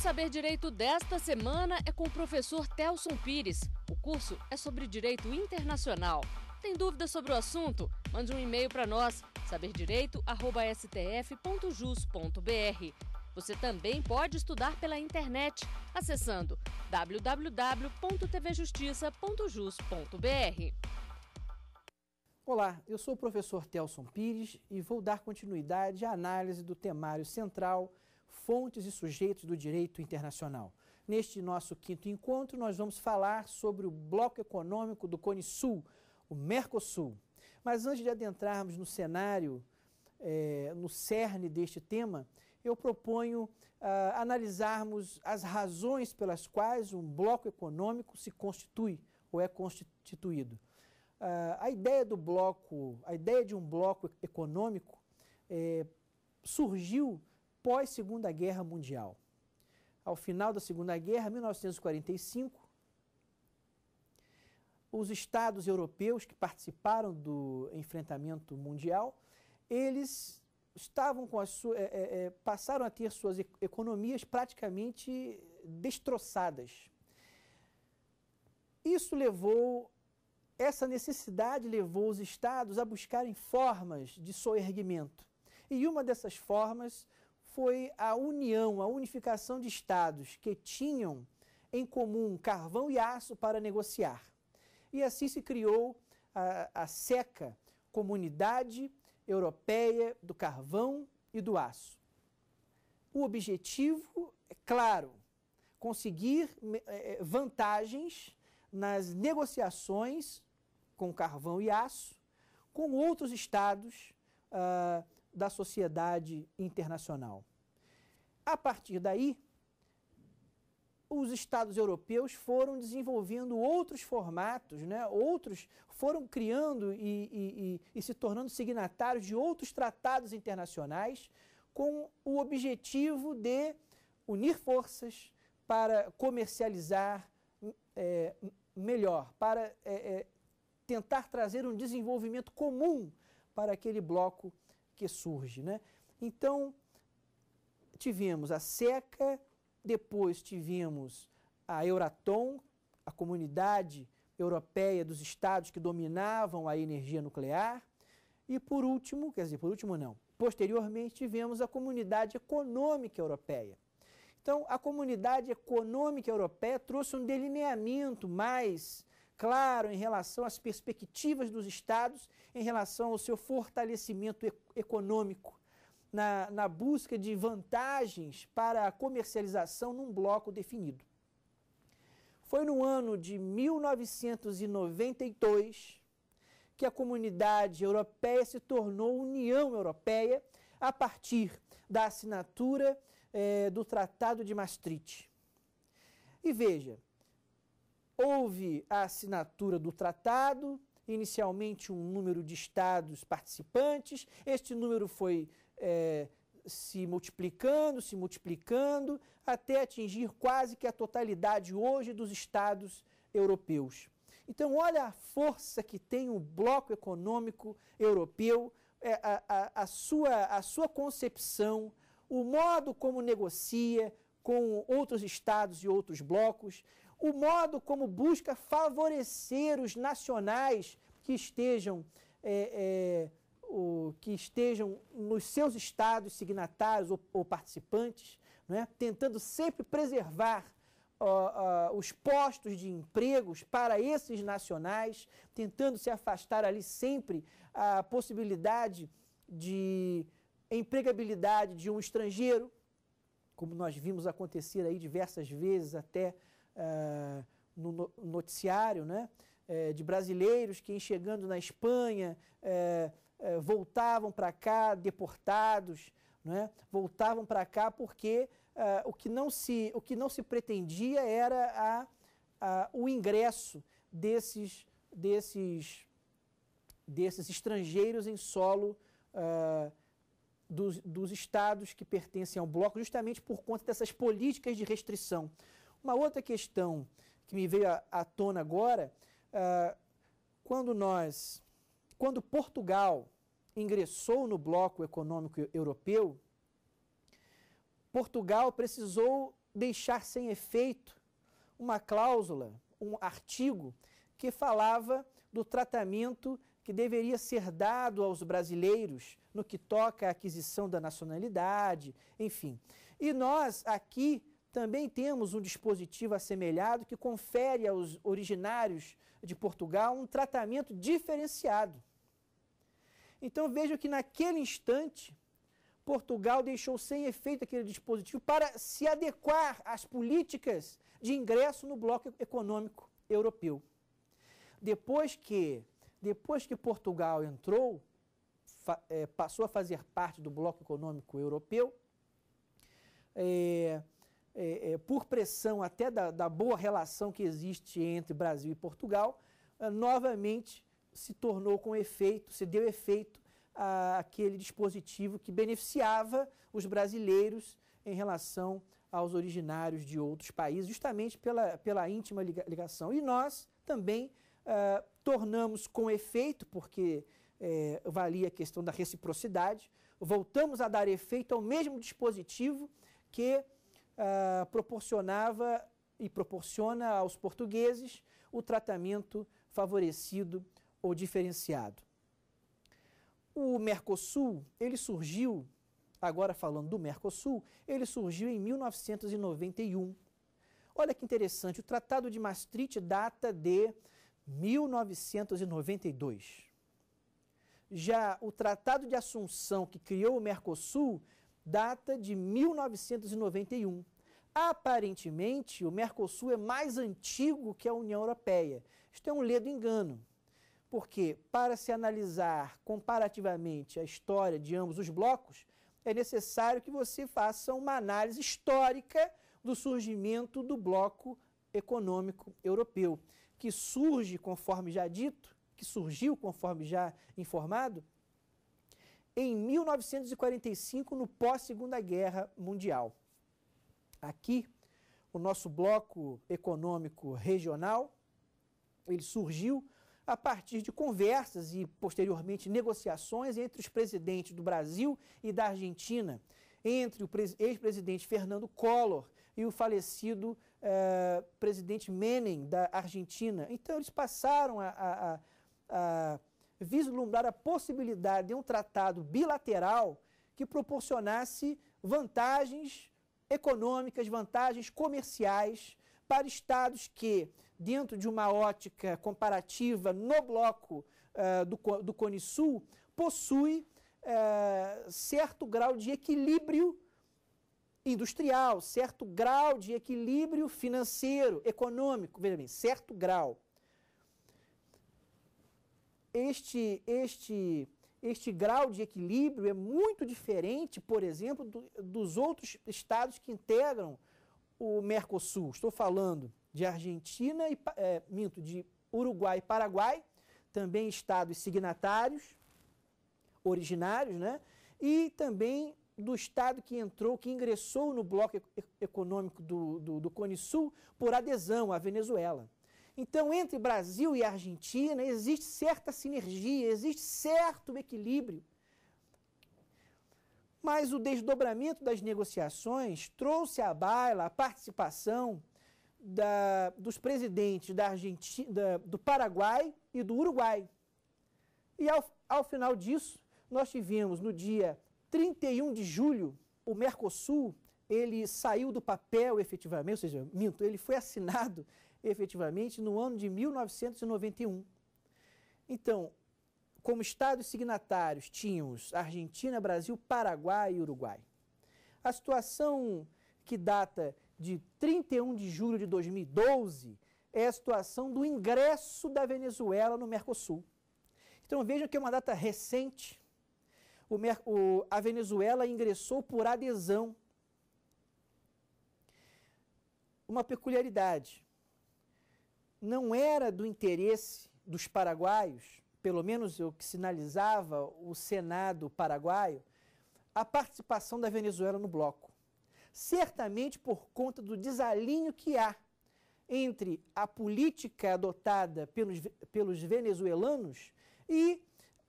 Saber Direito desta semana é com o professor Telson Pires. O curso é sobre direito internacional. Tem dúvidas sobre o assunto? Mande um e-mail para nós, saberdireito.stf.jus.br. Você também pode estudar pela internet, acessando www.tvjustiça.jus.br. Olá, eu sou o professor Telson Pires e vou dar continuidade à análise do temário central fontes e sujeitos do direito internacional. Neste nosso quinto encontro, nós vamos falar sobre o bloco econômico do Cone Sul, o Mercosul. Mas antes de adentrarmos no cenário, é, no cerne deste tema, eu proponho ah, analisarmos as razões pelas quais um bloco econômico se constitui ou é constituído. Ah, a ideia do bloco, a ideia de um bloco econômico é, surgiu pós-Segunda Guerra Mundial. Ao final da Segunda Guerra, 1945, os estados europeus que participaram do enfrentamento mundial, eles estavam com as suas, é, é, é, passaram a ter suas economias praticamente destroçadas. Isso levou, essa necessidade levou os estados a buscarem formas de soerguimento. E uma dessas formas foi a união, a unificação de estados que tinham em comum carvão e aço para negociar. E assim se criou a, a SECA, Comunidade Europeia do Carvão e do Aço. O objetivo é claro: conseguir é, é, vantagens nas negociações com carvão e aço, com outros estados uh, da sociedade internacional. A partir daí, os estados europeus foram desenvolvendo outros formatos, né? outros foram criando e, e, e, e se tornando signatários de outros tratados internacionais com o objetivo de unir forças para comercializar é, melhor, para é, é, tentar trazer um desenvolvimento comum para aquele bloco que surge, né? Então, tivemos a seca, depois tivemos a Euratom, a comunidade europeia dos estados que dominavam a energia nuclear, e por último, quer dizer, por último não, posteriormente tivemos a comunidade econômica europeia. Então, a comunidade econômica europeia trouxe um delineamento mais claro em relação às perspectivas dos estados, em relação ao seu fortalecimento econômico, na, na busca de vantagens para a comercialização num bloco definido. Foi no ano de 1992 que a comunidade europeia se tornou União Europeia a partir da assinatura eh, do Tratado de Maastricht. E veja, Houve a assinatura do tratado, inicialmente um número de estados participantes, este número foi é, se multiplicando, se multiplicando, até atingir quase que a totalidade hoje dos estados europeus. Então, olha a força que tem o bloco econômico europeu, é, a, a, a sua, a sua concepção, o modo como negocia com outros estados e outros blocos o modo como busca favorecer os nacionais que estejam, é, é, o, que estejam nos seus estados signatários ou, ou participantes, né? tentando sempre preservar Uh, uh, os postos de empregos para esses nacionais, tentando se afastar ali sempre a possibilidade de empregabilidade de um estrangeiro, como nós vimos acontecer aí diversas vezes até eh, no noticiário, né? Eh, de brasileiros que, chegando na Espanha, eh, voltavam para cá deportados, né? voltavam para cá porque o, que não se, o que não se pretendia era a, a, o ingresso desses, desses, desses estrangeiros em solo uh, dos, dos estados que pertencem ao bloco, justamente por conta dessas políticas de restrição. Uma outra questão que me veio à tona agora, uh, quando nós, quando Portugal ingressou no bloco econômico europeu, Portugal precisou deixar sem efeito uma cláusula, um artigo que falava do tratamento que deveria ser dado aos brasileiros no que toca à aquisição da nacionalidade, enfim. E nós aqui também temos um dispositivo assemelhado que confere aos originários de Portugal um tratamento diferenciado. Então vejo que naquele instante, Portugal deixou sem efeito aquele dispositivo para se adequar às políticas de ingresso no bloco econômico europeu. Depois que, depois que Portugal entrou, é, passou a fazer parte do bloco econômico europeu, é, é, é, por pressão até da, da, boa relação que existe entre Brasil e Portugal, ah, novamente se tornou com efeito, se deu efeito aquele dispositivo que beneficiava os brasileiros em relação aos originários de outros países, justamente pela, pela íntima ligação. E nós também ah, tornamos com efeito, porque é, valia a questão da reciprocidade, voltamos a dar efeito ao mesmo dispositivo que ah, proporcionava e proporciona aos portugueses o tratamento favorecido ou diferenciado. O Mercosul, ele surgiu, agora falando do Mercosul, ele surgiu em 1991. Olha que interessante, o Tratado de Maastricht data de 1992. Já o Tratado de Assunção, que criou o Mercosul, data de 1991. Aparentemente, o Mercosul é mais antigo que a União Europeia. Isto é um ledo engano, porque para se analisar comparativamente a história de ambos os blocos, é necessário que você faça uma análise histórica do surgimento do bloco econômico europeu, que surge, conforme já dito, que surgiu, conforme já informado, em 1945, no pós-Segunda Guerra Mundial. Aqui, o nosso bloco econômico regional, ele surgiu a partir de conversas e, posteriormente, negociações entre os presidentes do Brasil e da Argentina, entre o ex-presidente Fernando Collor e o falecido eh, presidente Menem da Argentina. Então, eles passaram a, a, a, a vislumbrar a possibilidade de um tratado bilateral que proporcionasse vantagens econômicas, vantagens comerciais para estados que, dentro de uma ótica comparativa no bloco uh, do, do Cone Sul, possui uh, certo grau de equilíbrio industrial, certo grau de equilíbrio financeiro, econômico, veja bem, certo grau este, este, este grau de equilíbrio é muito diferente, por exemplo, do, dos outros estados que integram o Mercosul. Estou falando de Argentina e é, minto, de Uruguai e Paraguai, também estados signatários originários, né? E também do estado que entrou, que ingressou no bloco econômico do, do, do Cone Sul por adesão à Venezuela. Então, entre Brasil e Argentina existe certa sinergia, existe certo equilíbrio. Mas o desdobramento das negociações trouxe à baila a participação da, dos presidentes da Argentina, da, do Paraguai e do Uruguai. E ao, ao final disso, nós tivemos no dia 31 de julho o Mercosul ele saiu do papel efetivamente, ou seja, minto, ele foi assinado efetivamente no ano de 1991. Então, como estados signatários, tínhamos Argentina, Brasil, Paraguai e Uruguai. A situação que data de 31 de julho de 2012 é a situação do ingresso da Venezuela no Mercosul. Então vejam que é uma data recente. O, o, a Venezuela ingressou por adesão. Uma peculiaridade: não era do interesse dos paraguaios, pelo menos o que sinalizava o Senado paraguaio, a participação da Venezuela no bloco. Certamente por conta do desalinho que há entre a política adotada pelos, pelos venezuelanos e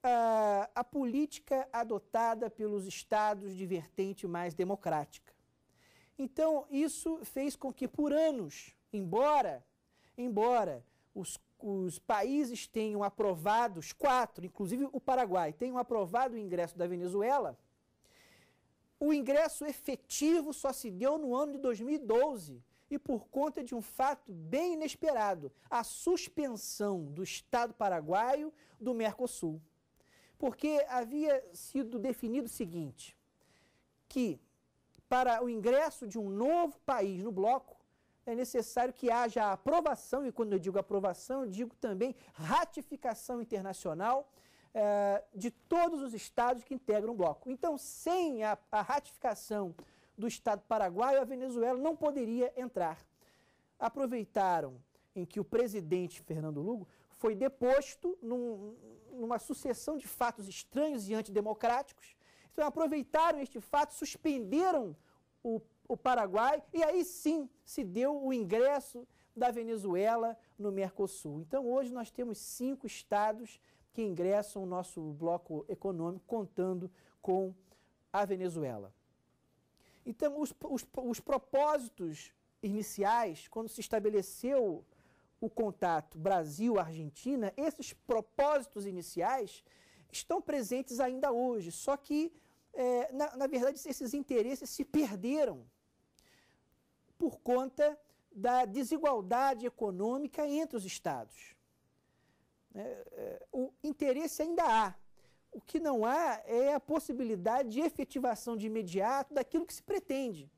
uh, a política adotada pelos estados de vertente mais democrática. Então, isso fez com que, por anos, embora Embora os, os países tenham aprovado, os quatro, inclusive o Paraguai, tenham aprovado o ingresso da Venezuela, o ingresso efetivo só se deu no ano de 2012 e por conta de um fato bem inesperado: a suspensão do Estado paraguaio do Mercosul. Porque havia sido definido o seguinte: que para o ingresso de um novo país no bloco, é necessário que haja aprovação, e quando eu digo aprovação, eu digo também ratificação internacional eh, de todos os estados que integram o bloco. Então, sem a, a ratificação do Estado paraguaio, a Venezuela não poderia entrar. Aproveitaram em que o presidente Fernando Lugo foi deposto num, numa sucessão de fatos estranhos e antidemocráticos. Então, aproveitaram este fato, suspenderam o o Paraguai, e aí sim se deu o ingresso da Venezuela no Mercosul. Então hoje nós temos cinco estados que ingressam no nosso bloco econômico, contando com a Venezuela. Então, os, os, os propósitos iniciais, quando se estabeleceu o contato Brasil-Argentina, esses propósitos iniciais estão presentes ainda hoje, só que, é, na, na verdade, esses interesses se perderam por conta da desigualdade econômica entre os estados. Né, é, o interesse ainda há. O que não há é a possibilidade de efetivação de imediato daquilo que se pretende,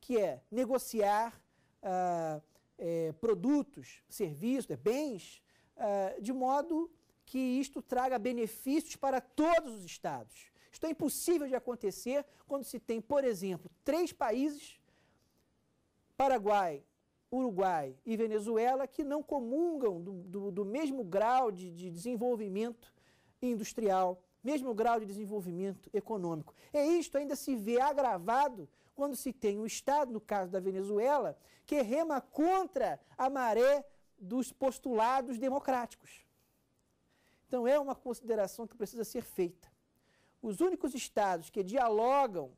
que é negociar ah, é, produtos, serviços, é, bens, ah, de modo que isto traga benefícios para todos os estados. Isto é impossível de acontecer quando se tem, por exemplo, três países Paraguai, Uruguai e Venezuela, que não comungam do, do, do mesmo grau de, de desenvolvimento industrial, mesmo grau de desenvolvimento econômico. E é isto ainda se vê agravado quando se tem um Estado, no caso da Venezuela, que rema contra a maré dos postulados democráticos. Então é uma consideração que precisa ser feita. Os únicos Estados que dialogam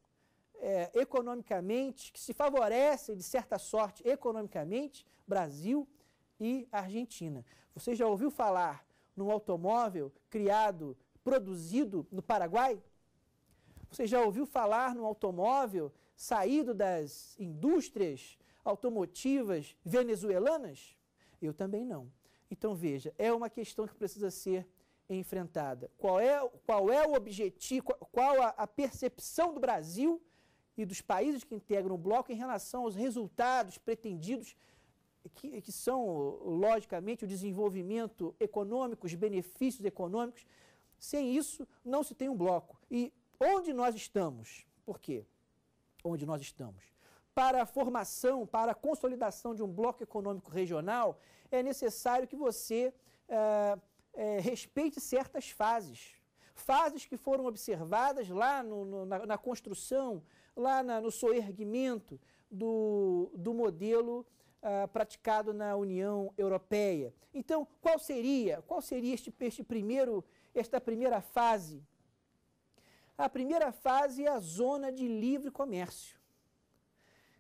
é, economicamente, que se favorecem de certa sorte economicamente, Brasil e Argentina. Você já ouviu falar num automóvel criado, produzido no Paraguai? Você já ouviu falar num automóvel saído das indústrias automotivas venezuelanas? Eu também não. Então veja, é uma questão que precisa ser enfrentada. Qual é, qual é o objetivo, qual a, a percepção do Brasil e dos países que integram o bloco em relação aos resultados pretendidos, que, que são, logicamente, o desenvolvimento econômico, os benefícios econômicos. Sem isso, não se tem um bloco. E onde nós estamos? Por quê? Onde nós estamos? Para a formação, para a consolidação de um bloco econômico regional, é necessário que você é, é, respeite certas fases fases que foram observadas lá no, no, na, na, construção, lá na, no soerguimento do, do modelo ah, praticado na União Europeia. Então, qual seria, qual seria este, este primeiro, esta primeira fase? A primeira fase é a zona de livre comércio.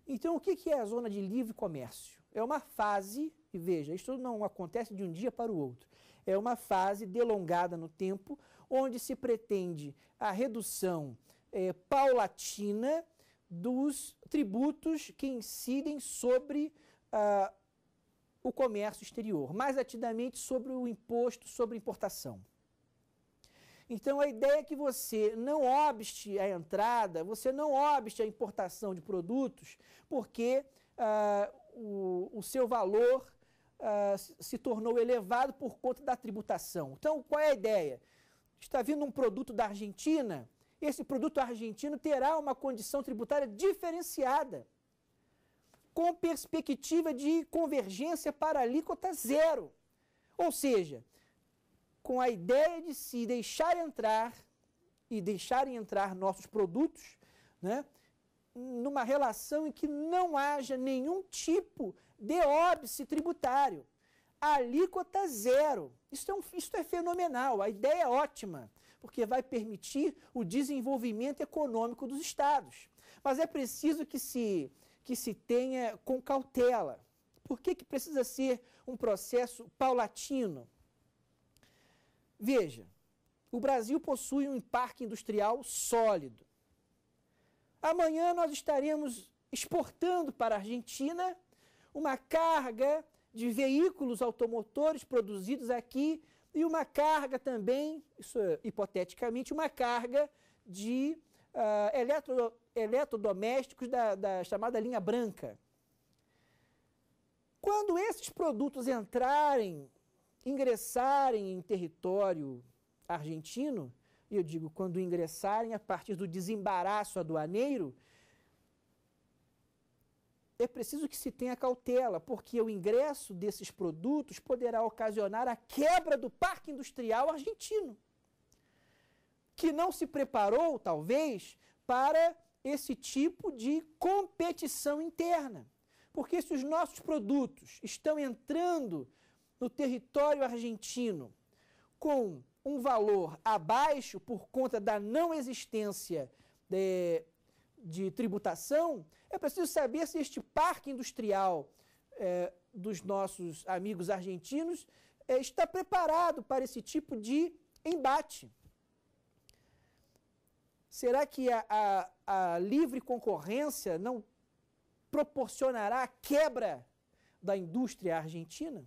Então, o que é a zona de livre comércio? É uma fase, e veja, isso não acontece de um dia para o outro, é uma fase delongada no tempo, onde se pretende a redução é, paulatina dos tributos que incidem sobre ah, o comércio exterior, mais atidamente sobre o imposto sobre importação. Então a ideia é que você não obste a entrada, você não obste a importação de produtos, porque ah, o, o seu valor Uh, se tornou elevado por conta da tributação. Então, qual é a ideia? está vindo um produto da Argentina, esse produto argentino terá uma condição tributária diferenciada, com perspectiva de convergência para alíquota zero. Ou seja, com a ideia de se deixar entrar e deixarem entrar nossos produtos, né, numa relação em que não haja nenhum tipo de óbice tributário alíquota zero. Isso é, um, isso é fenomenal, a ideia é ótima, porque vai permitir o desenvolvimento econômico dos estados. Mas é preciso que se, que se tenha com cautela. Por que, que precisa ser um processo paulatino? Veja, o Brasil possui um parque industrial sólido. Amanhã nós estaremos exportando para a Argentina uma carga de veículos automotores produzidos aqui e uma carga também, isso é, hipoteticamente, uma carga de uh, eletro, eletrodomésticos da, da chamada linha branca. Quando esses produtos entrarem, ingressarem em território argentino, e eu digo quando ingressarem a partir do desembaraço aduaneiro, é preciso que se tenha cautela, porque o ingresso desses produtos poderá ocasionar a quebra do parque industrial argentino, que não se preparou, talvez, para esse tipo de competição interna. Porque se os nossos produtos estão entrando no território argentino com um valor abaixo por conta da não existência de, eh, de tributação, é preciso saber se este parque industrial é, dos nossos amigos argentinos é, está preparado para esse tipo de embate. Será que a, a, a livre concorrência não proporcionará a quebra da indústria argentina?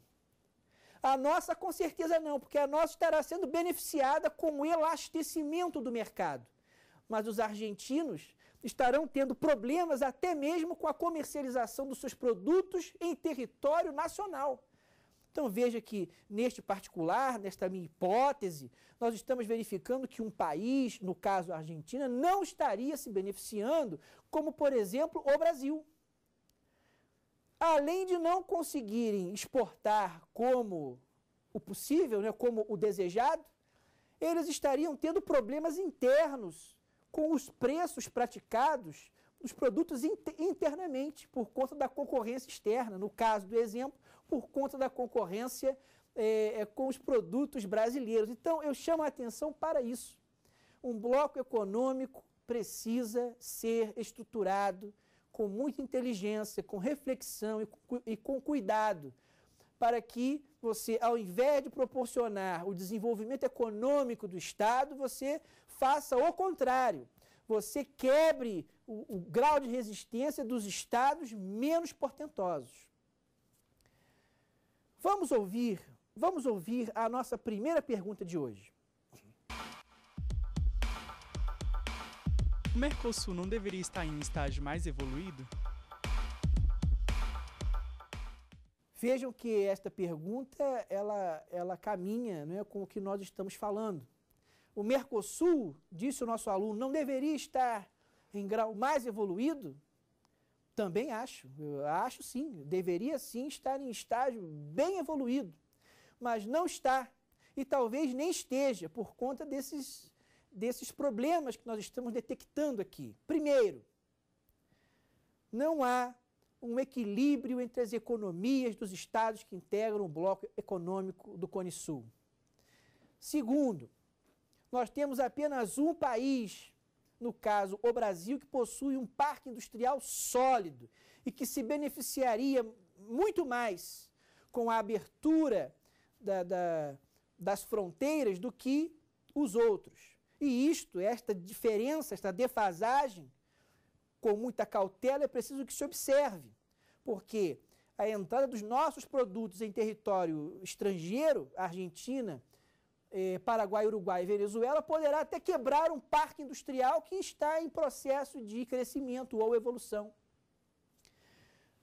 A nossa, com certeza, não, porque a nossa estará sendo beneficiada com o elastecimento do mercado. Mas os argentinos estarão tendo problemas até mesmo com a comercialização dos seus produtos em território nacional. Então veja que, neste particular, nesta minha hipótese, nós estamos verificando que um país, no caso a Argentina, não estaria se beneficiando, como por exemplo o Brasil. Além de não conseguirem exportar como o possível, né, como o desejado, eles estariam tendo problemas internos com os preços praticados dos produtos internamente, por conta da concorrência externa. No caso do exemplo, por conta da concorrência é, é, com os produtos brasileiros. Então, eu chamo a atenção para isso. Um bloco econômico precisa ser estruturado com muita inteligência, com reflexão e e com cuidado, para que você, ao invés de proporcionar o desenvolvimento econômico do Estado, você faça o contrário. Você quebre o, o grau de resistência dos estados menos portentosos. Vamos ouvir, vamos ouvir a nossa primeira pergunta de hoje. O Mercosul não deveria estar em um estágio mais evoluído? Vejam que esta pergunta ela, ela caminha né, com o que nós estamos falando o Mercosul, disse o nosso aluno, não deveria estar em grau mais evoluído? Também acho, eu acho sim, deveria sim estar em estágio bem evoluído, mas não está e talvez nem esteja por conta desses, desses problemas que nós estamos detectando aqui. Primeiro, não há um equilíbrio entre as economias dos estados que integram o bloco econômico do Cone Sul. Segundo, nós temos apenas um país, no caso o Brasil, que possui um parque industrial sólido e que se beneficiaria muito mais com a abertura da, da, das fronteiras do que os outros. E isto, esta diferença, esta defasagem, com muita cautela, é preciso que se observe, porque a entrada dos nossos produtos em território estrangeiro, Argentina, eh, Paraguai, Uruguai e Venezuela, poderá até quebrar um parque industrial que está em processo de crescimento ou evolução.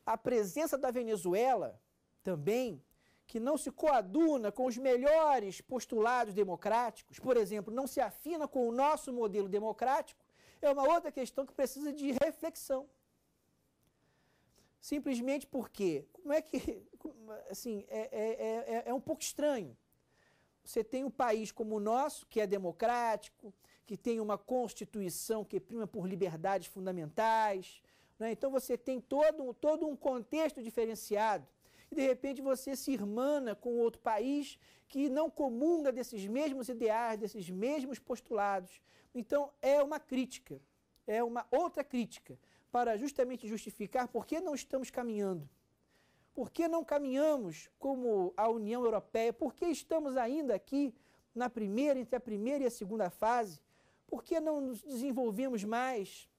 A presença da Venezuela também, que não se coaduna com os melhores postulados democráticos, por exemplo, não se afina com o nosso modelo democrático, é uma outra questão que precisa de reflexão. Simplesmente porque, como é que, assim, é, é, é, é um pouco estranho você tem um país como o nosso, que é democrático, que tem uma constituição que prima por liberdades fundamentais. Né? Então você tem todo, todo um contexto diferenciado. E de repente você se irmana com outro país que não comunga desses mesmos ideais, desses mesmos postulados. Então é uma crítica, é uma outra crítica para justamente justificar por que não estamos caminhando por que não caminhamos como a União Europeia? Por que estamos ainda aqui na primeira, entre a primeira e a segunda fase? Por que não nos desenvolvemos mais?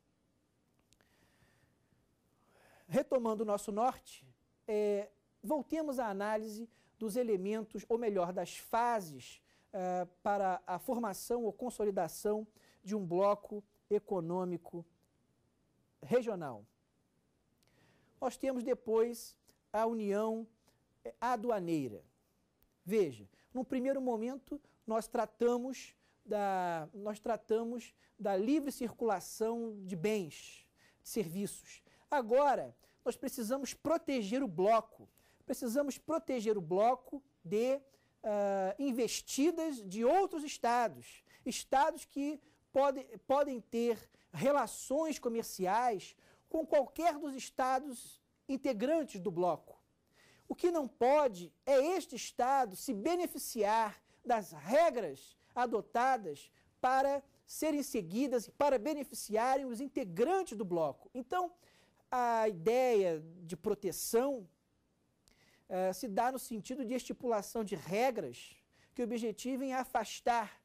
Retomando o nosso norte, é, voltemos à análise dos elementos, ou melhor, das fases é, para a formação ou consolidação de um bloco econômico regional. Nós temos depois a união eh, aduaneira. Veja, no primeiro momento nós tratamos da, nós tratamos da livre circulação de bens, de serviços. Agora, nós precisamos proteger o bloco. Precisamos proteger o bloco de uh, investidas de outros estados, estados que pode, podem ter relações comerciais com qualquer dos estados integrantes do bloco. O que não pode é este Estado se beneficiar das regras adotadas para serem seguidas e para beneficiarem os integrantes do bloco. Então, a ideia de proteção uh, se dá no sentido de estipulação de regras que objetivem afastar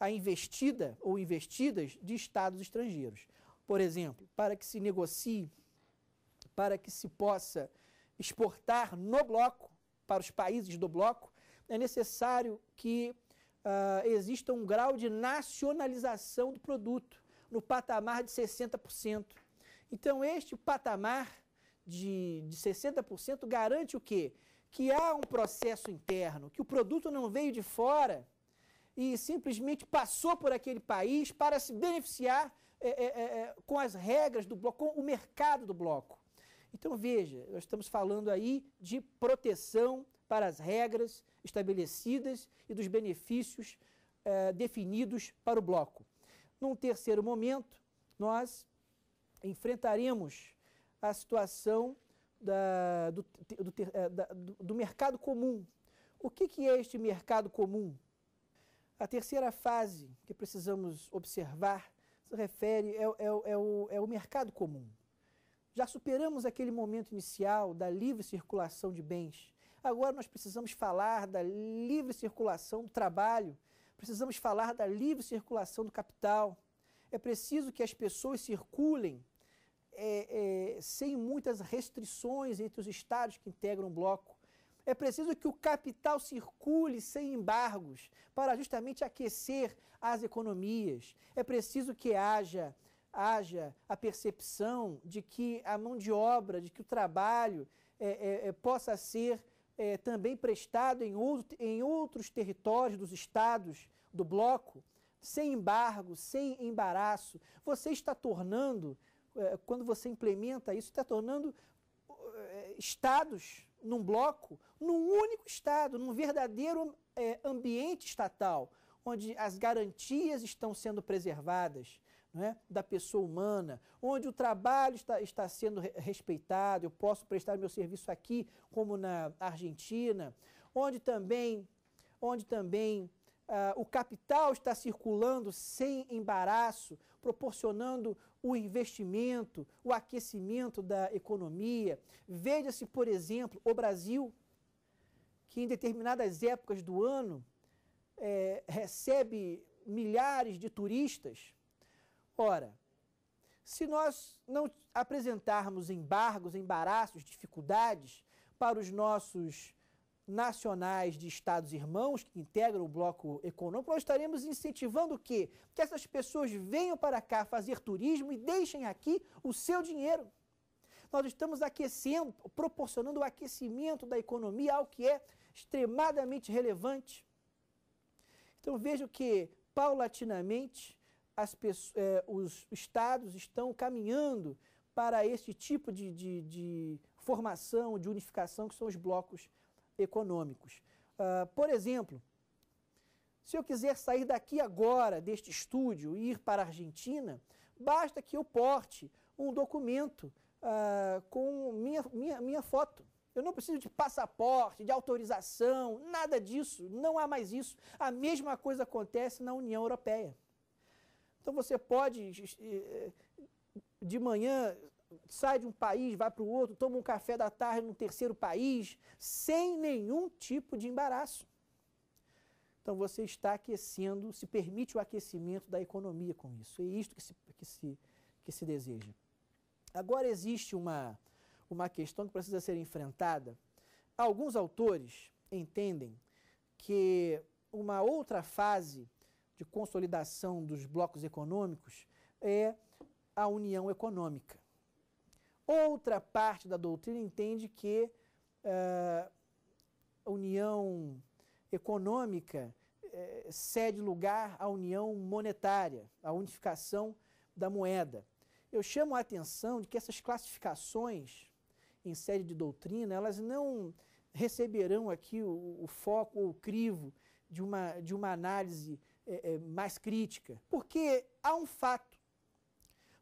a investida ou investidas de estados estrangeiros. Por exemplo, para que se negocie para que se possa exportar no bloco, para os países do bloco, é necessário que uh, exista um grau de nacionalização do produto, no patamar de 60%. Então, este patamar de, de 60% garante o quê? Que há um processo interno, que o produto não veio de fora e simplesmente passou por aquele país para se beneficiar é, é, é, é com as regras do bloco, com o mercado do bloco. Então veja, nós estamos falando aí de proteção para as regras estabelecidas e dos benefícios eh, definidos para o bloco. Num terceiro momento, nós enfrentaremos a situação da, do, do, eh, da, do, do mercado comum. O que, que é este mercado comum? A terceira fase que precisamos observar se refere é, é, é, o, é o mercado comum. Já superamos aquele momento inicial da livre circulação de bens. Agora nós precisamos falar da livre circulação do trabalho, precisamos falar da livre circulação do capital. É preciso que as pessoas circulem é, é, sem muitas restrições entre os estados que integram o bloco. É preciso que o capital circule sem embargos para justamente aquecer as economias. É preciso que haja haja a percepção de que a mão de obra, de que o trabalho é, é, é, possa ser é, também prestado em, outro, em outros territórios dos estados do bloco, sem embargo, sem embaraço. Você está tornando, é, quando você implementa isso, está tornando é, estados num bloco, num único estado, num verdadeiro ambiente estatal, onde as garantias estão sendo preservadas não é? da pessoa humana, onde o trabalho está, está sendo respeitado, eu posso prestar meu serviço aqui, como na Argentina, onde também, onde também ah, o capital está circulando sem embaraço, proporcionando o investimento, o aquecimento da economia. Veja-se, por exemplo, o Brasil, que em determinadas épocas do ano é, recebe milhares de turistas Ora, se nós não apresentarmos embargos, embaraços, dificuldades para os nossos nacionais de estados irmãos que integram o bloco econômico, nós estaremos incentivando o quê? Que essas pessoas venham para cá fazer turismo e deixem aqui o seu dinheiro. Nós estamos aquecendo, proporcionando o aquecimento da economia, ao que é extremadamente relevante. Então vejo que, paulatinamente, as pessoas, é, os estados estão caminhando para este tipo de, de, de, formação, de unificação, que são os blocos econômicos. Uh, por exemplo, se eu quiser sair daqui agora, deste estúdio, e ir para a Argentina, basta que eu porte um documento uh, com minha, minha, minha foto. Eu não preciso de passaporte, de autorização, nada disso. Não há mais isso. A mesma coisa acontece na União Europeia. Então você pode, eh, eh, de manhã, sai de um país, vai para o outro, toma um café da tarde no terceiro país, sem nenhum tipo de embaraço. Então você está aquecendo, se permite o aquecimento da economia com isso. É isto que se, que se, que se deseja. Agora existe uma, uma questão que precisa ser enfrentada. Alguns autores entendem que uma outra fase de consolidação dos blocos econômicos é a união econômica. Outra parte da doutrina entende que uh, a união econômica uh, cede lugar à união monetária, à unificação da moeda. Eu chamo a atenção de que essas classificações em sede de doutrina, elas não receberão aqui o, o foco ou o crivo de uma, de uma análise é, é, mais crítica. Porque há um fato,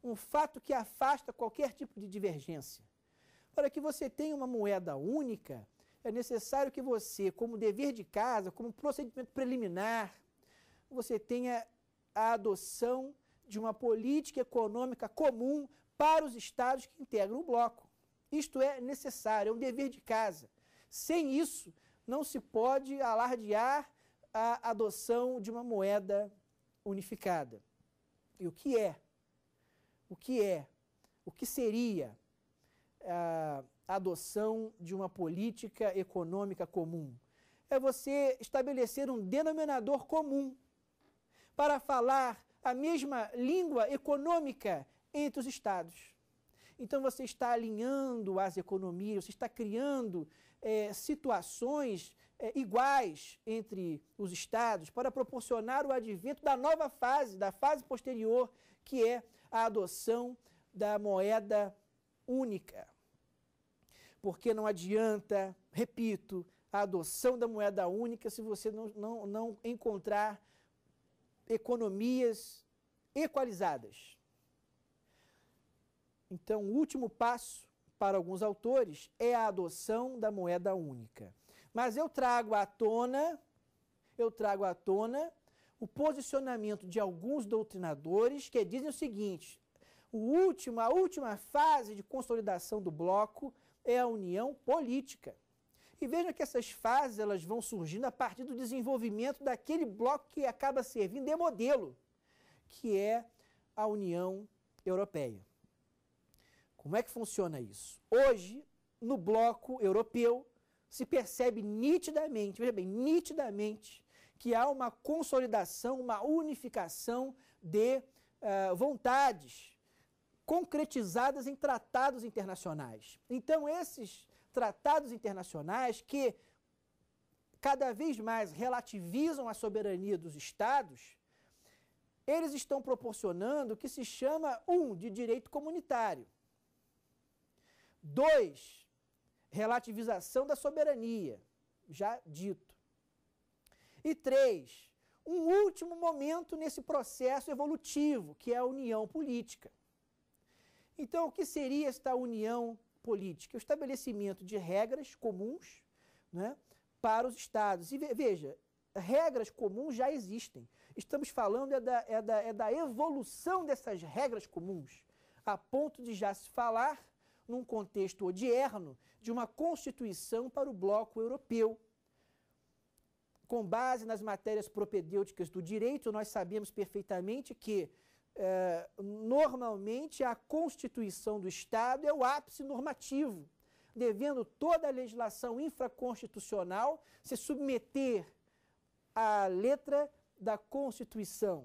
um fato que afasta qualquer tipo de divergência. Para que você tenha uma moeda única, é necessário que você, como dever de casa, como procedimento preliminar, você tenha a adoção de uma política econômica comum para os estados que integram o bloco. Isto é necessário, é um dever de casa. Sem isso, não se pode alardear a adoção de uma moeda unificada. E o que é? O que é? O que seria a adoção de uma política econômica comum? É você estabelecer um denominador comum para falar a mesma língua econômica entre os estados. Então você está alinhando as economias, você está criando é, situações é, iguais entre os estados para proporcionar o advento da nova fase, da fase posterior, que é a adoção da moeda única. Porque não adianta, repito, a adoção da moeda única se você não, não, não encontrar economias equalizadas. Então, o último passo para alguns autores é a adoção da moeda única. Mas eu trago à tona, eu trago à tona o posicionamento de alguns doutrinadores que dizem o seguinte: o último, a última fase de consolidação do bloco é a união política. E vejam que essas fases elas vão surgindo a partir do desenvolvimento daquele bloco que acaba servindo de modelo, que é a União Europeia. Como é que funciona isso? Hoje, no bloco europeu, se percebe nitidamente, veja bem, nitidamente, que há uma consolidação, uma unificação de uh, vontades concretizadas em tratados internacionais. Então, esses tratados internacionais que cada vez mais relativizam a soberania dos Estados, eles estão proporcionando o que se chama, um, de direito comunitário. Dois, relativização da soberania, já dito. E três, um último momento nesse processo evolutivo, que é a união política. Então, o que seria esta união política? É o estabelecimento de regras comuns né, para os estados. E veja, regras comuns já existem. Estamos falando é da, é da, é da evolução dessas regras comuns, a ponto de já se falar num contexto odierno de uma constituição para o bloco europeu. Com base nas matérias propedêuticas do direito, nós sabemos perfeitamente que, eh, normalmente, a constituição do Estado é o ápice normativo, devendo toda a legislação infraconstitucional se submeter à letra da Constituição.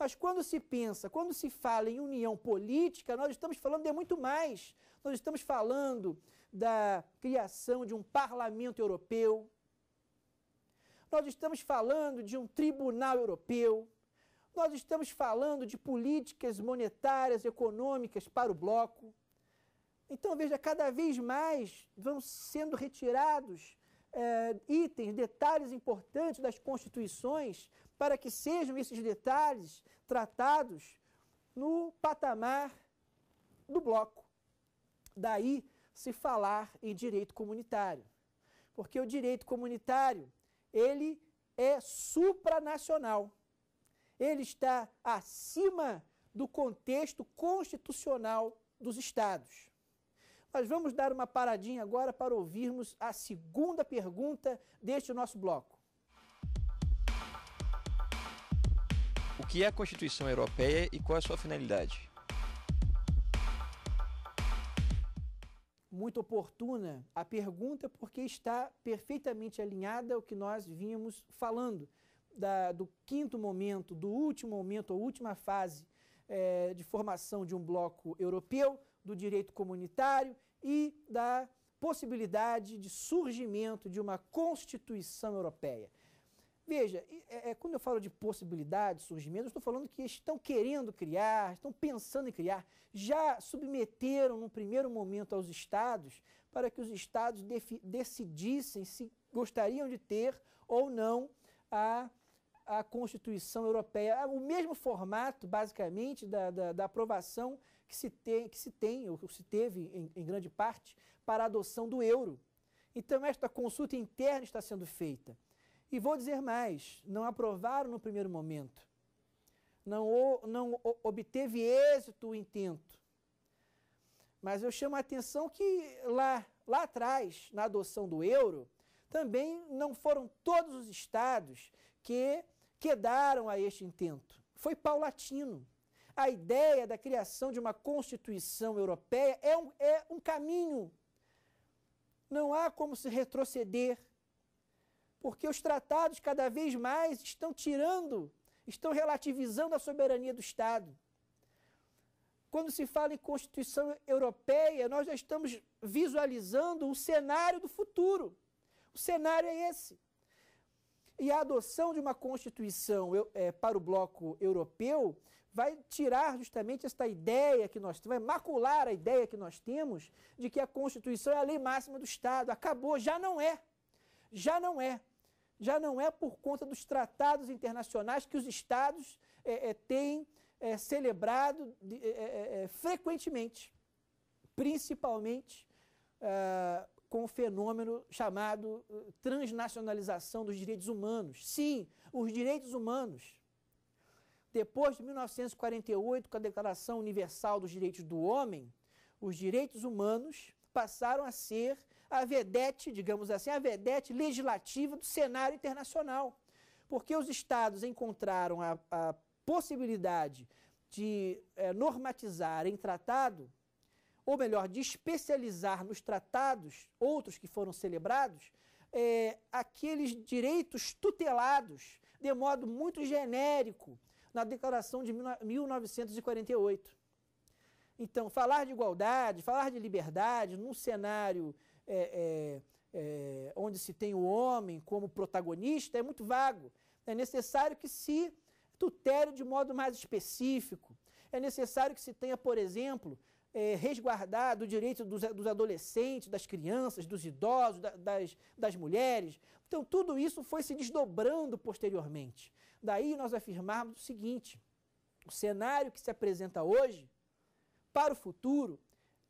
Mas quando se pensa, quando se fala em união política, nós estamos falando de muito mais. Nós estamos falando da criação de um parlamento europeu, nós estamos falando de um tribunal europeu, nós estamos falando de políticas monetárias, econômicas para o bloco. Então, veja, cada vez mais vão sendo retirados é, itens, detalhes importantes das constituições para que sejam esses detalhes tratados no patamar do bloco. Daí se falar em direito comunitário. Porque o direito comunitário, ele é supranacional. Ele está acima do contexto constitucional dos estados. Mas vamos dar uma paradinha agora para ouvirmos a segunda pergunta deste nosso bloco. que é a Constituição Europeia e qual é a sua finalidade? Muito oportuna a pergunta, porque está perfeitamente alinhada ao que nós vimos falando da, do quinto momento, do último momento, a última fase é, de formação de um bloco europeu, do direito comunitário e da possibilidade de surgimento de uma Constituição Europeia. Veja, é, é, quando eu falo de possibilidade, surgimento, eu estou falando que estão querendo criar, estão pensando em criar, já submeteram num primeiro momento aos estados para que os estados decidissem se gostariam de ter ou não a, a Constituição Europeia, o mesmo formato, basicamente, da, da, da aprovação que se, tem, que se tem, ou que se teve em, em grande parte, para a adoção do euro. Então, esta consulta interna está sendo feita. E vou dizer mais: não aprovaram no primeiro momento, não, não obteve êxito o intento. Mas eu chamo a atenção que lá, lá atrás, na adoção do euro, também não foram todos os estados que quedaram a este intento. Foi paulatino. A ideia da criação de uma Constituição Europeia é um, é um caminho. Não há como se retroceder porque os tratados cada vez mais estão tirando, estão relativizando a soberania do Estado. Quando se fala em Constituição Europeia, nós já estamos visualizando o cenário do futuro. O cenário é esse. E a adoção de uma Constituição é, para o bloco europeu vai tirar justamente esta ideia que nós temos, vai macular a ideia que nós temos de que a Constituição é a lei máxima do Estado. Acabou, já não é. Já não é já não é por conta dos tratados internacionais que os estados é, é, têm é, celebrado é, é, é, frequentemente, principalmente com o fenômeno chamado eh, transnacionalização dos direitos humanos. Sim, os direitos humanos. Depois de 1948, com a Declaração Universal dos Direitos do Homem, os direitos humanos passaram a ser a vedete, digamos assim, a vedete legislativa do cenário internacional. Porque os estados encontraram a, a possibilidade de é, normatizar em tratado, ou melhor, de especializar nos tratados, outros que foram celebrados, é, aqueles direitos tutelados de modo muito genérico na Declaração de 1948. Então, falar de igualdade, falar de liberdade num cenário é, é, é, onde se tem o homem como protagonista é muito vago. É necessário que se tutere de modo mais específico. É necessário que se tenha, por exemplo, é, resguardado o direito dos, dos, adolescentes, das crianças, dos idosos, da, das, das mulheres. Então, tudo isso foi se desdobrando posteriormente. Daí nós afirmarmos o seguinte: o cenário que se apresenta hoje, para o futuro,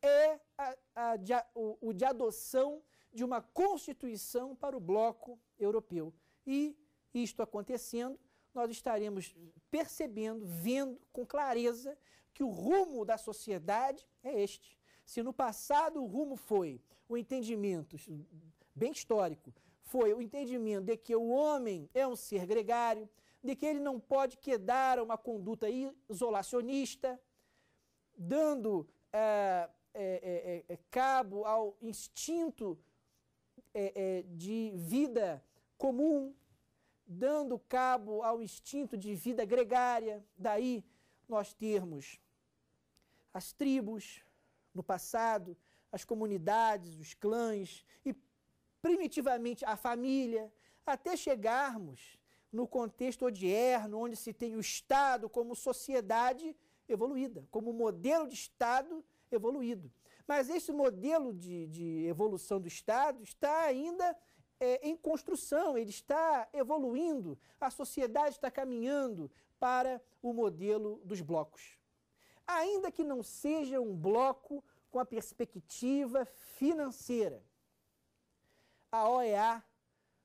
é a, a, de, o, o de adoção de uma constituição para o bloco europeu. E isto acontecendo, nós estaremos percebendo, vendo com clareza que o rumo da sociedade é este. Se no passado o rumo foi o entendimento, bem histórico, foi o entendimento de que o homem é um ser gregário, de que ele não pode quedar a uma conduta isolacionista, dando. Eh, é é, é, é, cabo ao instinto é, de vida comum, dando cabo ao instinto de vida gregária. Daí nós termos as tribos no passado, as comunidades, os clãs e primitivamente a família, até chegarmos no contexto odierno, onde se tem o Estado como sociedade evoluída, como modelo de Estado evoluído. Mas esse modelo de, de evolução do Estado está ainda é, em construção, ele está evoluindo, a sociedade está caminhando para o modelo dos blocos. Ainda que não seja um bloco com a perspectiva financeira, a OEA,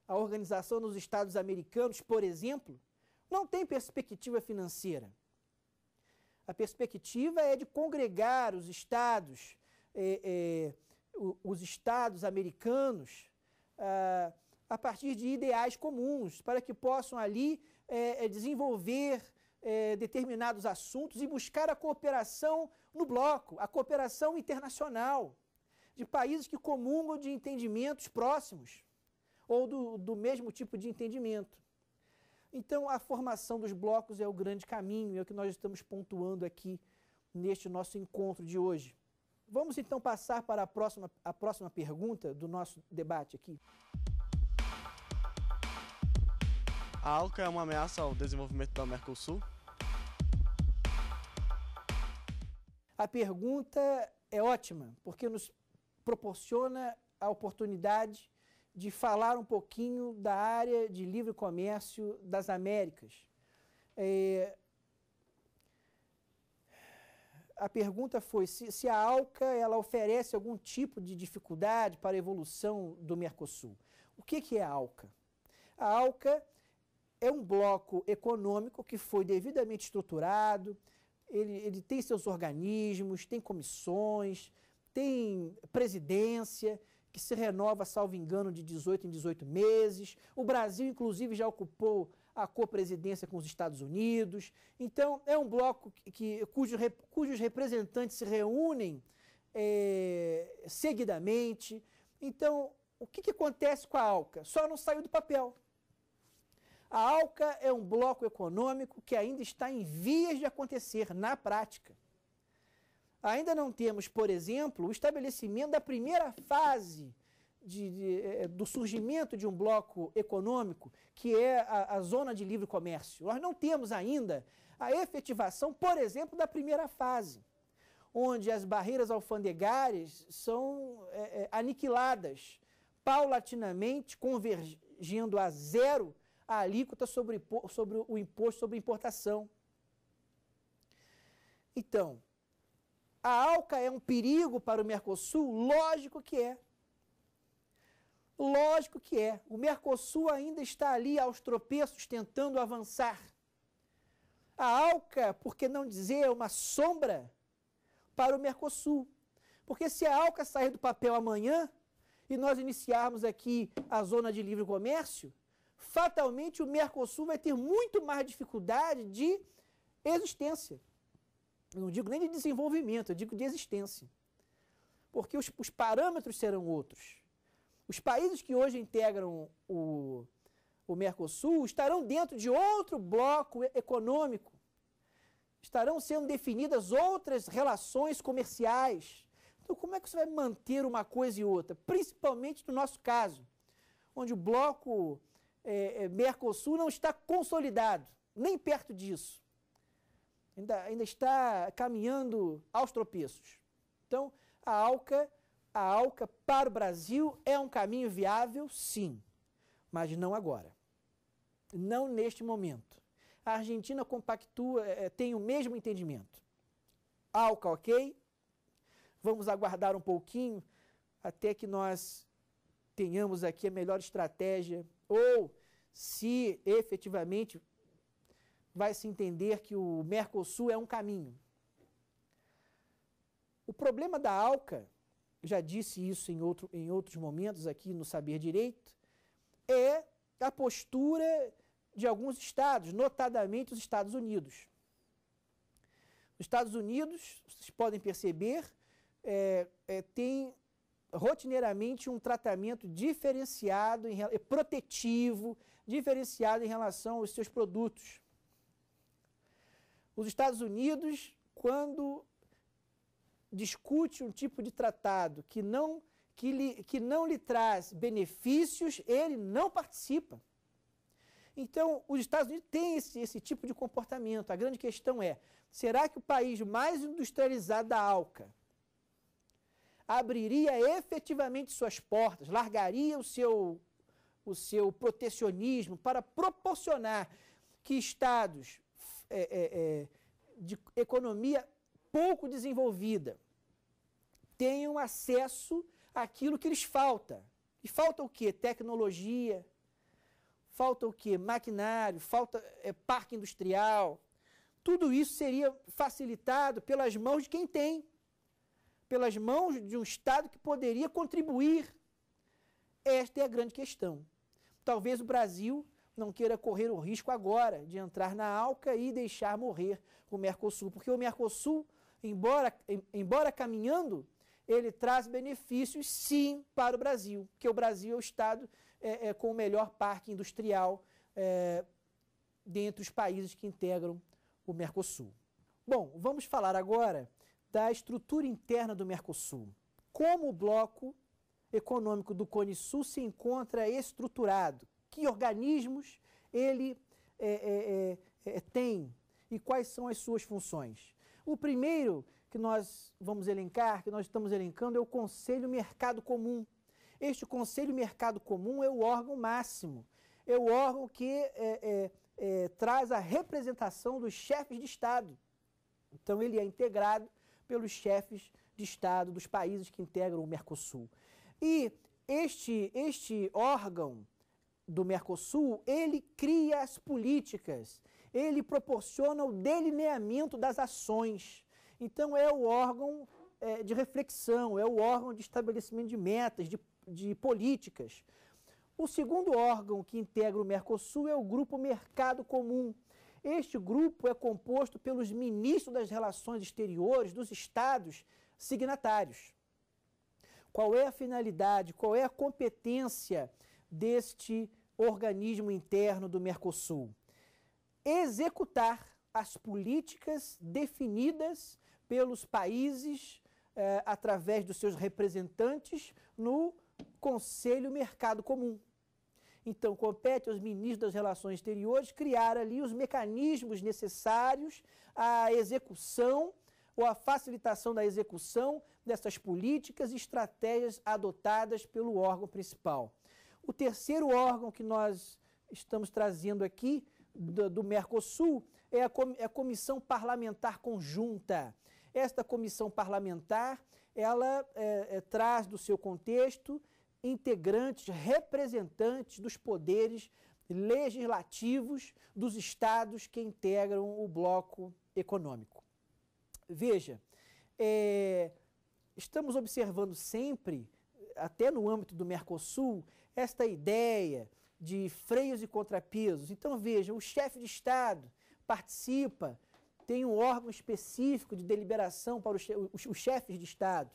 a Organização dos Estados Americanos, por exemplo, não tem perspectiva financeira a perspectiva é de congregar os estados, é, é, os estados americanos, ah, a partir de ideais comuns, para que possam ali é, desenvolver determinados assuntos e buscar a cooperação no bloco, a cooperação internacional, de países que comungam de entendimentos próximos ou do, do mesmo tipo de entendimento. Então, a formação dos blocos é o grande caminho, é o que nós estamos pontuando aqui neste nosso encontro de hoje. Vamos então passar para a próxima, a próxima pergunta do nosso debate aqui. A ALCA é uma ameaça ao desenvolvimento da Mercosul? A pergunta é ótima, porque nos proporciona a oportunidade de falar um pouquinho da área de livre comércio das Américas. É, a pergunta foi se, se, a ALCA ela oferece algum tipo de dificuldade para a evolução do Mercosul. O que, que é a ALCA? A ALCA é um bloco econômico que foi devidamente estruturado, ele, ele tem seus organismos, tem comissões, tem presidência, que se renova, salvo engano, de 18 em 18 meses. O Brasil, inclusive, já ocupou a co-presidência com os Estados Unidos. Então, é um bloco que, cujo, cujos representantes se reúnem é, seguidamente. Então, o que, que acontece com a ALCA? Só não saiu do papel. A ALCA é um bloco econômico que ainda está em vias de acontecer na prática. Ainda não temos, por exemplo, o estabelecimento da primeira fase de, de, eh, eh, do surgimento de um bloco econômico, que é a, a zona de livre comércio. Nós não temos ainda a efetivação, por exemplo, da primeira fase onde as barreiras alfandegárias são é, é, aniquiladas, paulatinamente convergindo a zero a alíquota sobre, sobre o imposto sobre importação. Então, a ALCA é um perigo para o Mercosul? Lógico que é. Lógico que é. O Mercosul ainda está ali aos tropeços tentando avançar. A ALCA, por que não dizer, é uma sombra para o Mercosul. Porque se a ALCA sair do papel amanhã e nós iniciarmos aqui a zona de livre comércio, fatalmente o Mercosul vai ter muito mais dificuldade de existência. Eu não digo nem de desenvolvimento, eu digo de existência. Porque os, os parâmetros serão outros. Os países que hoje integram o, o Mercosul estarão dentro de outro bloco econômico. Estarão sendo definidas outras relações comerciais. Então, como é que você vai manter uma coisa e outra? Principalmente no nosso caso, onde o bloco é, é Mercosul não está consolidado, nem perto disso ainda, ainda está caminhando aos tropeços. Então, a ALCA, a ALCA para o Brasil é um caminho viável, sim, mas não agora. Não neste momento. A Argentina compactua, é, é, tem o mesmo entendimento. ALCA, ok? Vamos aguardar um pouquinho até que nós tenhamos aqui a melhor estratégia ou se efetivamente vai se entender que o Mercosul é um caminho. O problema da ALCA, já disse isso em, outro, em outros momentos aqui no Saber Direito, é a postura de alguns estados, notadamente os Estados Unidos. Os Estados Unidos, vocês podem perceber, é, é, tem rotineiramente um tratamento diferenciado, em, é protetivo, diferenciado em relação aos seus produtos. Os Estados Unidos, quando discute um tipo de tratado que não, que lhe, que não lhe traz benefícios, ele não participa. Então, os Estados Unidos têm esse, esse tipo de comportamento. A grande questão é: será que o país mais industrializado da ALCA abriria efetivamente suas portas, largaria o seu, o seu protecionismo para proporcionar que estados é, é, é, de economia pouco desenvolvida tenham acesso àquilo que lhes falta. E falta o quê? Tecnologia, falta o quê? Maquinário, falta é, parque industrial. Tudo isso seria facilitado pelas mãos de quem tem, pelas mãos de um Estado que poderia contribuir. Esta é a grande questão. Talvez o Brasil não queira correr o risco agora de entrar na ALCA e deixar morrer o Mercosul, porque o Mercosul, embora, embora caminhando, ele traz benefícios sim para o Brasil, porque o Brasil é o estado é, é, com o melhor parque industrial é, dentre os países que integram o Mercosul. Bom, vamos falar agora da estrutura interna do Mercosul. Como o bloco econômico do Cone Sul se encontra estruturado? que organismos ele é é, é, é, tem e quais são as suas funções. O primeiro que nós vamos elencar, que nós estamos elencando, é o Conselho Mercado Comum. Este Conselho Mercado Comum é o órgão máximo, é o órgão que é, é, é, traz a representação dos chefes de Estado. Então, ele é integrado pelos chefes de Estado dos países que integram o Mercosul. E este, este órgão do Mercosul, ele cria as políticas, ele proporciona o delineamento das ações. Então, é o órgão é, de reflexão, é o órgão de estabelecimento de metas, de, de políticas. O segundo órgão que integra o Mercosul é o Grupo Mercado Comum. Este grupo é composto pelos ministros das Relações Exteriores dos estados signatários. Qual é a finalidade, qual é a competência deste organismo interno do Mercosul? Executar as políticas definidas pelos países eh, através dos seus representantes no Conselho Mercado Comum. Então, compete aos ministros das Relações Exteriores criar ali os mecanismos necessários à execução ou à facilitação da execução dessas políticas e estratégias adotadas pelo órgão principal. O terceiro órgão que nós estamos trazendo aqui do, do Mercosul é a, com, é a Comissão Parlamentar Conjunta. Esta comissão parlamentar, ela é, é, traz do seu contexto integrantes, representantes dos poderes legislativos dos estados que integram o bloco econômico. Veja, é, estamos observando sempre, até no âmbito do Mercosul, esta ideia de freios e contrapesos. Então veja, o chefe de Estado participa, tem um órgão específico de deliberação para os chefes de Estado.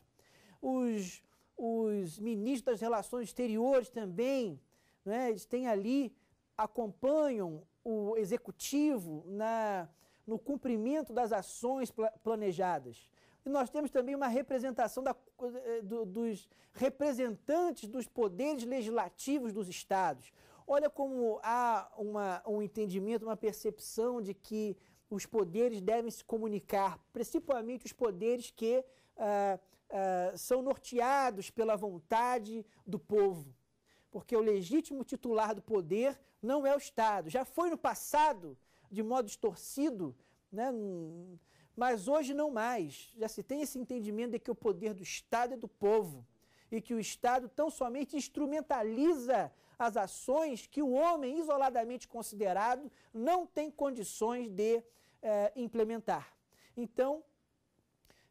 Os, os ministros das relações exteriores também, né, eles têm ali, acompanham o executivo na, no cumprimento das ações planejadas. E nós temos também uma representação da, eh, do, dos representantes dos poderes legislativos dos estados. Olha como há uma, um entendimento, uma percepção de que os poderes devem se comunicar, principalmente os poderes que ah, ah, são norteados pela vontade do povo. Porque o legítimo titular do poder não é o Estado. Já foi no passado, de modo distorcido, né? Mas hoje não mais. Já se tem esse entendimento de que o poder do Estado é do povo e que o Estado tão somente instrumentaliza as ações que o homem isoladamente considerado não tem condições de eh, implementar. Então,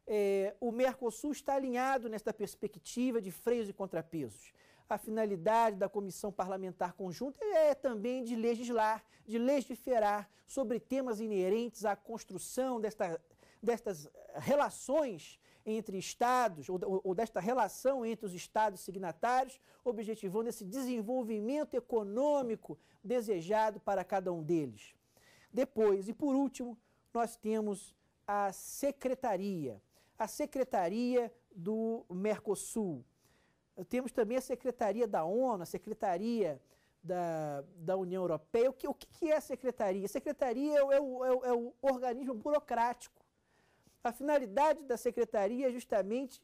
eh, o Mercosul está alinhado nesta perspectiva de freios e contrapesos. A finalidade da Comissão Parlamentar Conjunta é também de legislar, de legiferar sobre temas inerentes à construção desta destas eh, relações entre estados, ou, ou desta relação entre os estados signatários, objetivando esse desenvolvimento econômico desejado para cada um deles. Depois, e por último, nós temos a secretaria, a secretaria do Mercosul. Temos também a secretaria da ONU, a secretaria da, da União Europeia. O que, o que é a secretaria? A secretaria é, é o, é o, é o organismo burocrático a finalidade da secretaria é justamente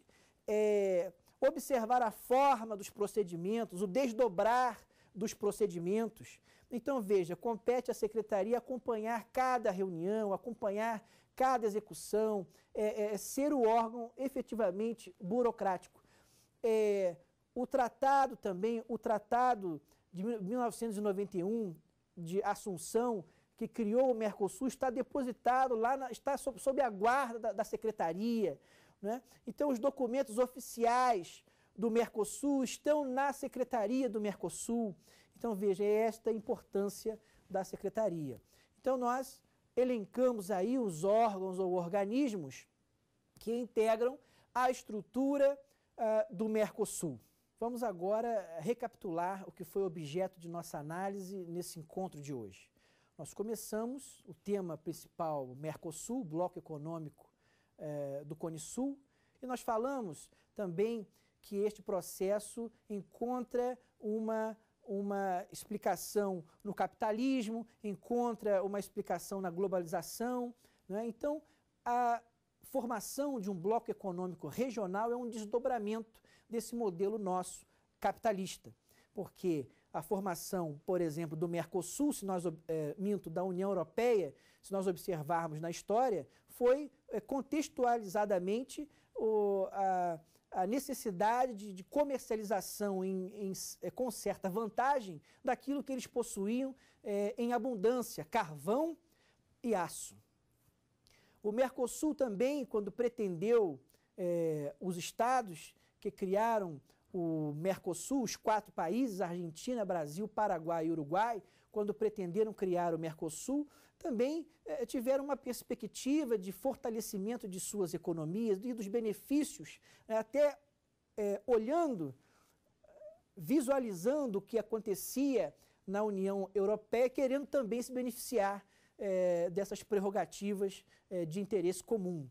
é, observar a forma dos procedimentos, o desdobrar dos procedimentos. Então, veja, compete à secretaria acompanhar cada reunião, acompanhar cada execução, é, é, é ser o órgão efetivamente burocrático. É, o tratado também, o tratado de 1991 de Assunção, que criou o Mercosul está depositado lá, na, está sob, sob, a guarda da, da secretaria. Né? Então, os documentos oficiais do Mercosul estão na secretaria do Mercosul. Então, veja, é esta a importância da secretaria. Então, nós elencamos aí os órgãos ou organismos que integram a estrutura uh, do Mercosul. Vamos agora recapitular o que foi objeto de nossa análise nesse encontro de hoje. Nós começamos o tema principal, Mercosul, bloco econômico é, do Cone Sul, e nós falamos também que este processo encontra uma, uma explicação no capitalismo, encontra uma explicação na globalização. Né? Então, a formação de um bloco econômico regional é um desdobramento desse modelo nosso capitalista, porque a formação, por exemplo, do Mercosul, se nós, é, minto, da União Europeia, se nós observarmos na história, foi é, contextualizadamente o, a, a, necessidade de, de comercialização em, em, é, com certa vantagem daquilo que eles possuíam em abundância, carvão e aço. O Mercosul também, quando pretendeu os estados que criaram o Mercosul, os quatro países, Argentina, Brasil, Paraguai e Uruguai, quando pretenderam criar o Mercosul, também eh, tiveram uma perspectiva de fortalecimento de suas economias e dos benefícios, né, até eh, olhando, visualizando o que acontecia na União Europeia, querendo também se beneficiar eh, dessas prerrogativas de interesse comum.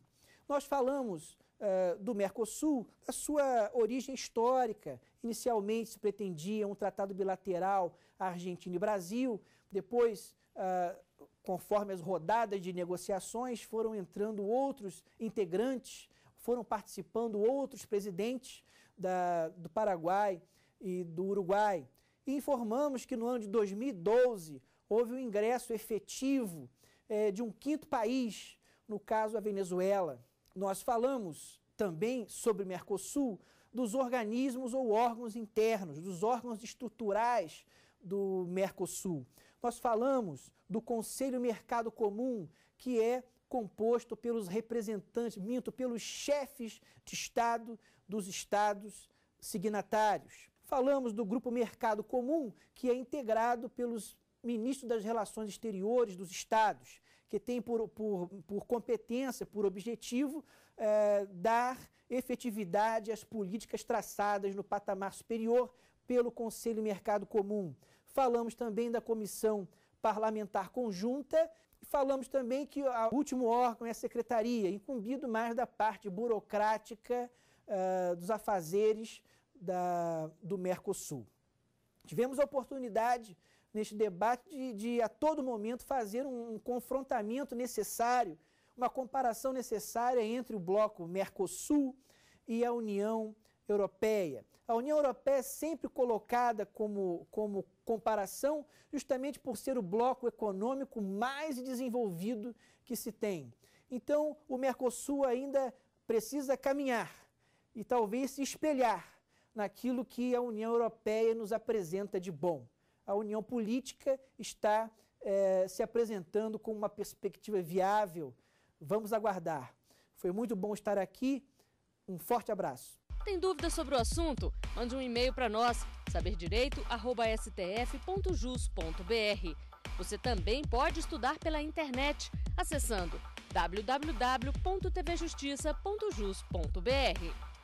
Nós falamos uh, do Mercosul, da sua origem histórica. Inicialmente se pretendia um tratado bilateral Argentina e Brasil, depois, uh, conforme as rodadas de negociações, foram entrando outros integrantes, foram participando outros presidentes da, do Paraguai e do Uruguai. E informamos que no ano de 2012 houve o um ingresso efetivo eh, de um quinto país, no caso a Venezuela. Nós falamos também sobre Mercosul dos organismos ou órgãos internos, dos órgãos estruturais do Mercosul. Nós falamos do Conselho Mercado Comum, que é composto pelos representantes, minto, pelos chefes de Estado dos Estados signatários. Falamos do Grupo Mercado Comum, que é integrado pelos ministros das Relações Exteriores dos Estados que tem por, por, por competência, por objetivo, é, dar efetividade às políticas traçadas no patamar superior pelo Conselho Mercado Comum. Falamos também da Comissão Parlamentar Conjunta falamos também que o último órgão é a secretaria, incumbido mais da parte burocrática uh, dos afazeres da, do Mercosul. Tivemos a oportunidade neste debate de, de a todo momento fazer um, um confrontamento necessário, uma comparação necessária entre o bloco Mercosul e a União Europeia. A União Europeia é sempre colocada como, como comparação justamente por ser o bloco econômico mais desenvolvido que se tem. Então, o Mercosul ainda precisa caminhar e talvez se espelhar naquilo que a União Europeia nos apresenta de bom a união política está eh, se apresentando com uma perspectiva viável. Vamos aguardar. Foi muito bom estar aqui. Um forte abraço. Tem dúvidas sobre o assunto? Mande um e-mail para nós, saberdireito.stf.jus.br. Você também pode estudar pela internet, acessando www.tvjustiça.jus.br.